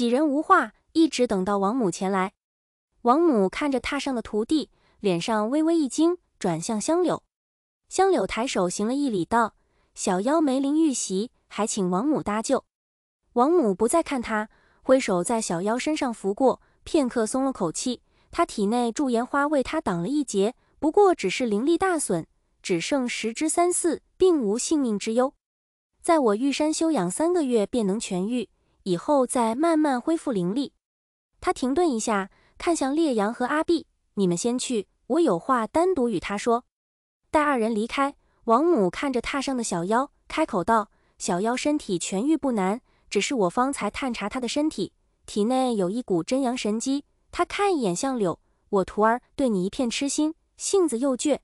几人无话，一直等到王母前来。王母看着榻上的徒弟，脸上微微一惊，转向香柳。香柳抬手行了一礼，道：“小妖梅林遇袭，还请王母搭救。”王母不再看他，挥手在小妖身上拂过，片刻松了口气。他体内驻颜花为他挡了一劫，不过只是灵力大损，只剩十之三四，并无性命之忧。在我玉山修养三个月，便能痊愈。以后再慢慢恢复灵力。他停顿一下，看向烈阳和阿碧：“你们先去，我有话单独与他说。”待二人离开，王母看着榻上的小妖，开口道：“小妖身体痊愈不难，只是我方才探查他的身体，体内有一股真阳神机。”他看一眼相柳：“我徒儿对你一片痴心，性子又倔，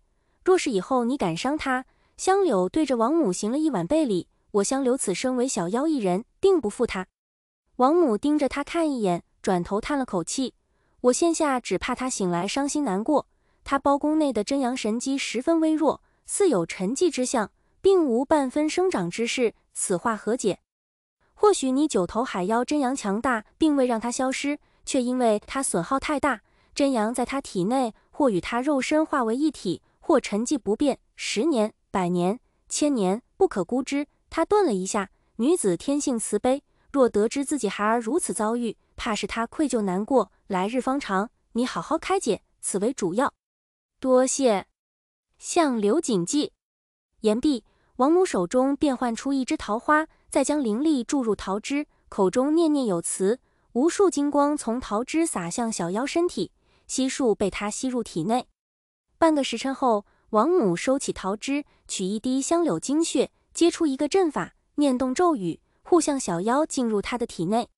若是以后你敢伤他……”香柳对着王母行了一碗背礼：“我香柳此生为小妖一人，定不负他。”王母盯着他看一眼，转头叹了口气：“我现下只怕他醒来伤心难过。他包宫内的真阳神机十分微弱，似有沉寂之象，并无半分生长之势。此话何解？或许你九头海妖真阳强大，并未让他消失，却因为他损耗太大，真阳在他体内，或与他肉身化为一体，或沉寂不变。十年、百年、千年，不可估之。”他顿了一下，女子天性慈悲。若得知自己孩儿如此遭遇，怕是他愧疚难过。来日方长，你好好开解，此为主要。多谢。香柳谨记言毕，王母手中变换出一枝桃花，再将灵力注入桃枝，口中念念有词，无数金光从桃枝洒向小妖身体，悉数被他吸入体内。半个时辰后，王母收起桃枝，取一滴香柳精血，接出一个阵法，念动咒语。护向小妖进入他的体内，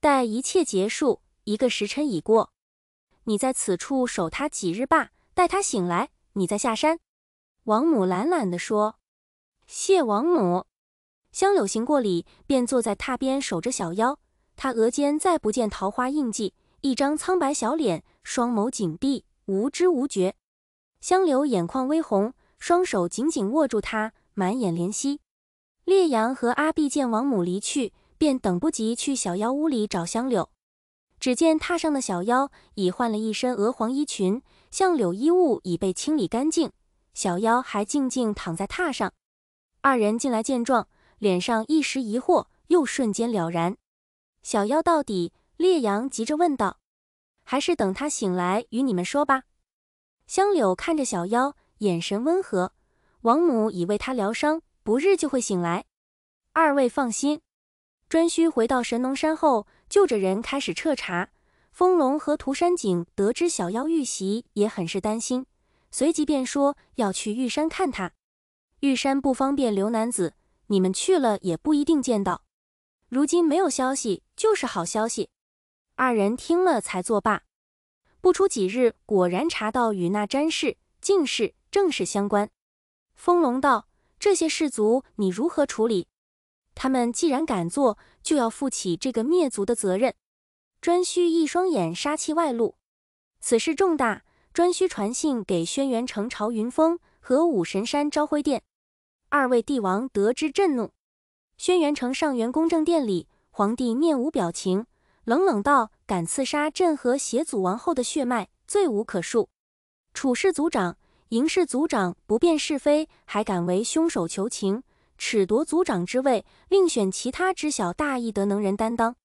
待一切结束，一个时辰已过。你在此处守他几日罢，待他醒来，你再下山。王母懒懒地说：“谢王母。”香柳行过礼，便坐在榻边守着小妖。他额间再不见桃花印记，一张苍白小脸，双眸紧闭，无知无觉。香柳眼眶微红，双手紧紧握住他，满眼怜惜。烈阳和阿碧见王母离去，便等不及去小妖屋里找香柳。只见榻上的小妖已换了一身鹅黄衣裙，香柳衣物已被清理干净，小妖还静静躺在榻上。二人进来见状，脸上一时疑惑，又瞬间了然。小妖到底？烈阳急着问道。还是等他醒来与你们说吧。香柳看着小妖，眼神温和。王母已为他疗伤。不日就会醒来，二位放心。专需回到神农山后，就着人开始彻查。风龙和涂山璟得知小妖遇袭，也很是担心，随即便说要去玉山看他。玉山不方便留男子，你们去了也不一定见到。如今没有消息，就是好消息。二人听了才作罢。不出几日，果然查到与那詹氏、靳氏、正氏相关。风龙道。这些氏族你如何处理？他们既然敢做，就要负起这个灭族的责任。颛顼一双眼杀气外露，此事重大，颛顼传信给轩辕城朝云峰和武神山朝晖殿二位帝王，得知震怒。轩辕城上元公正殿里，皇帝面无表情，冷冷道：“敢刺杀朕和协祖王后的血脉，罪无可恕。”楚氏族长。嬴氏族长不辨是非，还敢为凶手求情，耻夺族长之位，另选其他知晓大义的能人担当。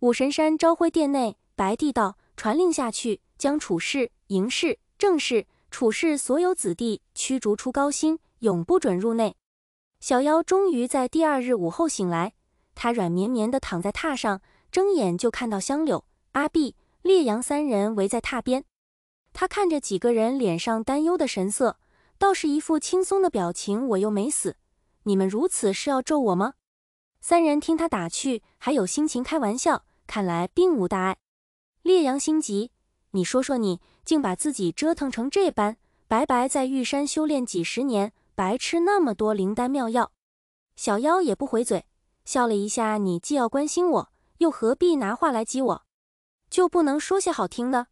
武神山朝辉殿内，白帝道传令下去，将楚氏、嬴氏、郑氏、楚氏所有子弟驱逐出高辛，永不准入内。小妖终于在第二日午后醒来，他软绵绵地躺在榻上，睁眼就看到香柳、阿碧、烈阳三人围在榻边。他看着几个人脸上担忧的神色，倒是一副轻松的表情。我又没死，你们如此是要咒我吗？三人听他打趣，还有心情开玩笑，看来并无大碍。烈阳心急，你说说你，竟把自己折腾成这般，白白在玉山修炼几十年，白吃那么多灵丹妙药。小妖也不回嘴，笑了一下。你既要关心我，又何必拿话来激我？就不能说些好听的？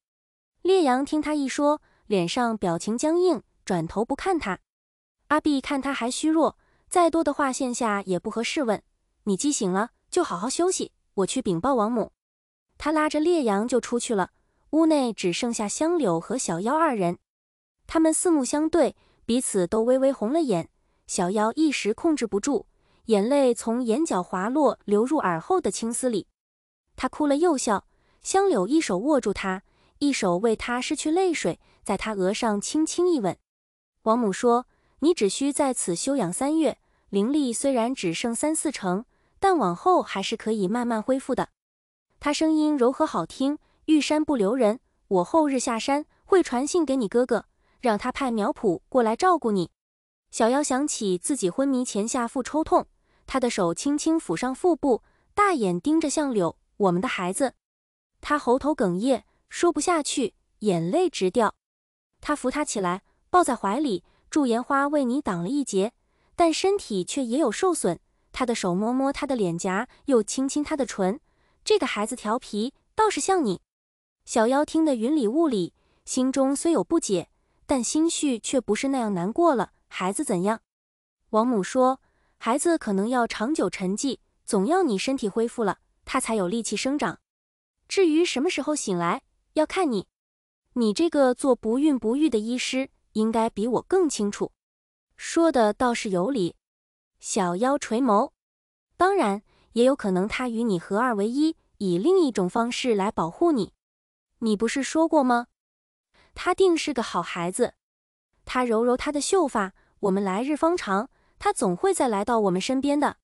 烈阳听他一说，脸上表情僵硬，转头不看他。阿碧看他还虚弱，再多的话线下也不合适问。你既醒了，就好好休息，我去禀报王母。他拉着烈阳就出去了，屋内只剩下香柳和小妖二人。他们四目相对，彼此都微微红了眼。小妖一时控制不住，眼泪从眼角滑落，流入耳后的青丝里。他哭了又笑，香柳一手握住他。一手为他拭去泪水，在他额上轻轻一吻。王母说：“你只需在此休养三月，灵力虽然只剩三四成，但往后还是可以慢慢恢复的。”他声音柔和好听。玉山不留人，我后日下山会传信给你哥哥，让他派苗圃过来照顾你。小妖想起自己昏迷前下腹抽痛，他的手轻轻抚上腹部，大眼盯着向柳，我们的孩子。他喉头哽咽。说不下去，眼泪直掉。他扶他起来，抱在怀里。祝延花为你挡了一劫，但身体却也有受损。他的手摸摸他的脸颊，又亲亲他的唇。这个孩子调皮，倒是像你。小妖听得云里雾里，心中虽有不解，但心绪却不是那样难过了。孩子怎样？王母说，孩子可能要长久沉寂，总要你身体恢复了，他才有力气生长。至于什么时候醒来？要看你，你这个做不孕不育的医师，应该比我更清楚。说的倒是有理。小妖垂眸，当然也有可能他与你合二为一，以另一种方式来保护你。你不是说过吗？他定是个好孩子。他揉揉他的秀发，我们来日方长，他总会再来到我们身边的。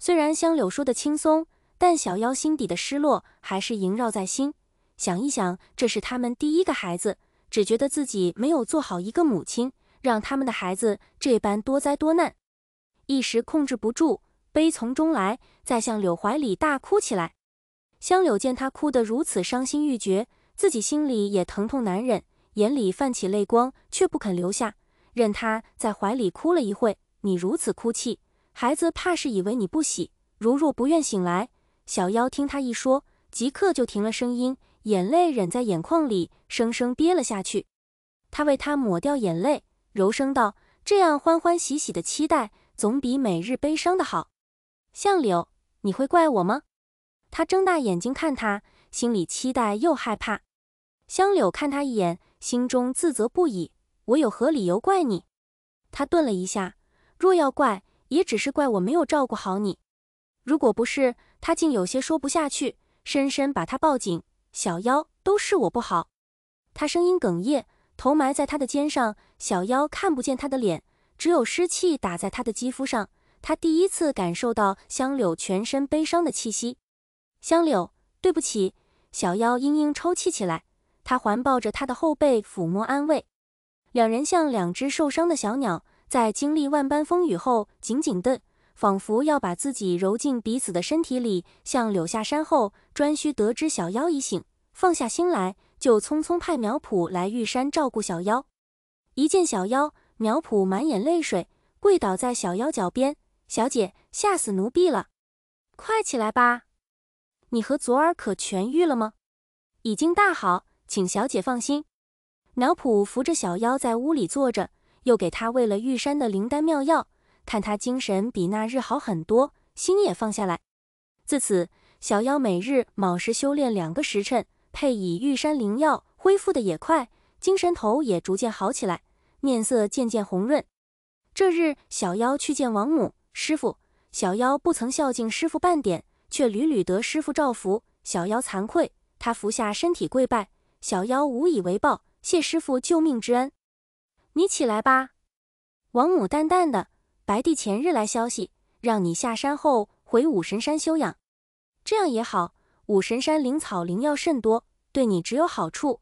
虽然香柳说的轻松，但小妖心底的失落还是萦绕在心。想一想，这是他们第一个孩子，只觉得自己没有做好一个母亲，让他们的孩子这般多灾多难，一时控制不住，悲从中来，再向柳怀里大哭起来。香柳见他哭得如此伤心欲绝，自己心里也疼痛难忍，眼里泛起泪光，却不肯留下，任他在怀里哭了一会。你如此哭泣，孩子怕是以为你不喜，如若不愿醒来，小妖听他一说，即刻就停了声音。眼泪忍在眼眶里，生生憋了下去。他为她抹掉眼泪，柔声道：“这样欢欢喜喜的期待，总比每日悲伤的好。”相柳，你会怪我吗？他睁大眼睛看她，心里期待又害怕。相柳看他一眼，心中自责不已。我有何理由怪你？他顿了一下，若要怪，也只是怪我没有照顾好你。如果不是他，竟有些说不下去，深深把她抱紧。小妖都是我不好，他声音哽咽，头埋在他的肩上。小妖看不见他的脸，只有湿气打在他的肌肤上。他第一次感受到香柳全身悲伤的气息。香柳，对不起。小妖嘤嘤抽泣起来，他环抱着他的后背，抚摸安慰。两人像两只受伤的小鸟，在经历万般风雨后，紧紧地。仿佛要把自己揉进彼此的身体里。像柳下山后，专需得知小妖已醒，放下心来，就匆匆派苗圃来玉山照顾小妖。一见小妖，苗圃满眼泪水，跪倒在小妖脚边：“小姐，吓死奴婢了！快起来吧，你和左耳可痊愈了吗？已经大好，请小姐放心。”苗圃扶着小妖在屋里坐着，又给他喂了玉山的灵丹妙药。看他精神比那日好很多，心也放下来。自此，小妖每日卯时修炼两个时辰，配以玉山灵药，恢复的也快，精神头也逐渐好起来，面色渐渐红润。这日，小妖去见王母师傅，小妖不曾孝敬师傅半点，却屡屡得师傅照拂，小妖惭愧，他伏下身体跪拜，小妖无以为报，谢师傅救命之恩。你起来吧，王母淡淡的。白帝前日来消息，让你下山后回武神山休养。这样也好，武神山灵草灵药甚多，对你只有好处。